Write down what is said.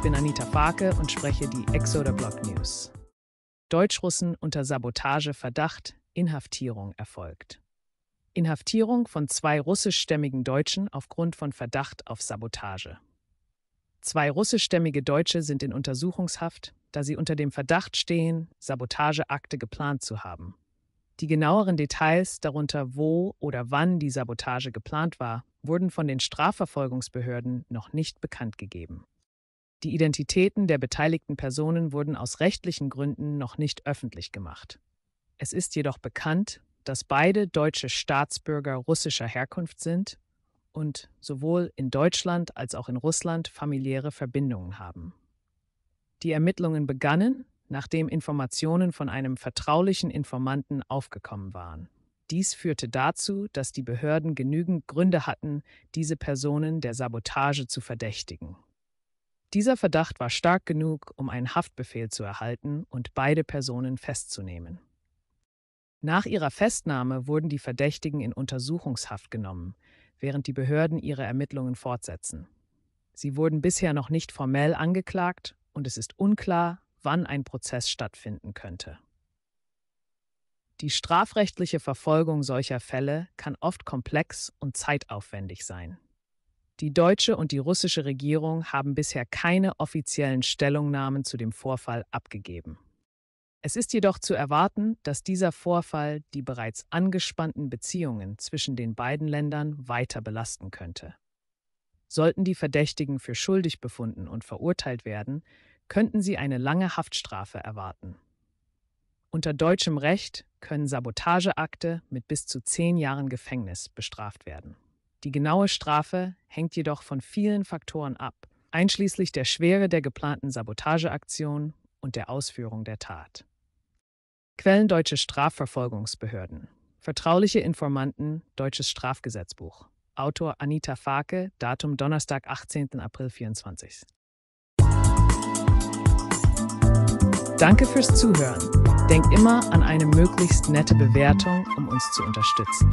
Ich bin Anita Farke und spreche die Exoder Block News. Deutschrussen unter Sabotage, Verdacht, Inhaftierung erfolgt. Inhaftierung von zwei russischstämmigen Deutschen aufgrund von Verdacht auf Sabotage. Zwei russischstämmige Deutsche sind in Untersuchungshaft, da sie unter dem Verdacht stehen, Sabotageakte geplant zu haben. Die genaueren Details, darunter wo oder wann die Sabotage geplant war, wurden von den Strafverfolgungsbehörden noch nicht bekannt gegeben. Die Identitäten der beteiligten Personen wurden aus rechtlichen Gründen noch nicht öffentlich gemacht. Es ist jedoch bekannt, dass beide deutsche Staatsbürger russischer Herkunft sind und sowohl in Deutschland als auch in Russland familiäre Verbindungen haben. Die Ermittlungen begannen, nachdem Informationen von einem vertraulichen Informanten aufgekommen waren. Dies führte dazu, dass die Behörden genügend Gründe hatten, diese Personen der Sabotage zu verdächtigen. Dieser Verdacht war stark genug, um einen Haftbefehl zu erhalten und beide Personen festzunehmen. Nach ihrer Festnahme wurden die Verdächtigen in Untersuchungshaft genommen, während die Behörden ihre Ermittlungen fortsetzen. Sie wurden bisher noch nicht formell angeklagt und es ist unklar, wann ein Prozess stattfinden könnte. Die strafrechtliche Verfolgung solcher Fälle kann oft komplex und zeitaufwendig sein. Die deutsche und die russische Regierung haben bisher keine offiziellen Stellungnahmen zu dem Vorfall abgegeben. Es ist jedoch zu erwarten, dass dieser Vorfall die bereits angespannten Beziehungen zwischen den beiden Ländern weiter belasten könnte. Sollten die Verdächtigen für schuldig befunden und verurteilt werden, könnten sie eine lange Haftstrafe erwarten. Unter deutschem Recht können Sabotageakte mit bis zu zehn Jahren Gefängnis bestraft werden. Die genaue Strafe hängt jedoch von vielen Faktoren ab, einschließlich der Schwere der geplanten Sabotageaktion und der Ausführung der Tat. Quellen deutsche Strafverfolgungsbehörden. Vertrauliche Informanten, deutsches Strafgesetzbuch. Autor Anita Fake, Datum Donnerstag, 18. April 24. Danke fürs Zuhören. Denk immer an eine möglichst nette Bewertung, um uns zu unterstützen.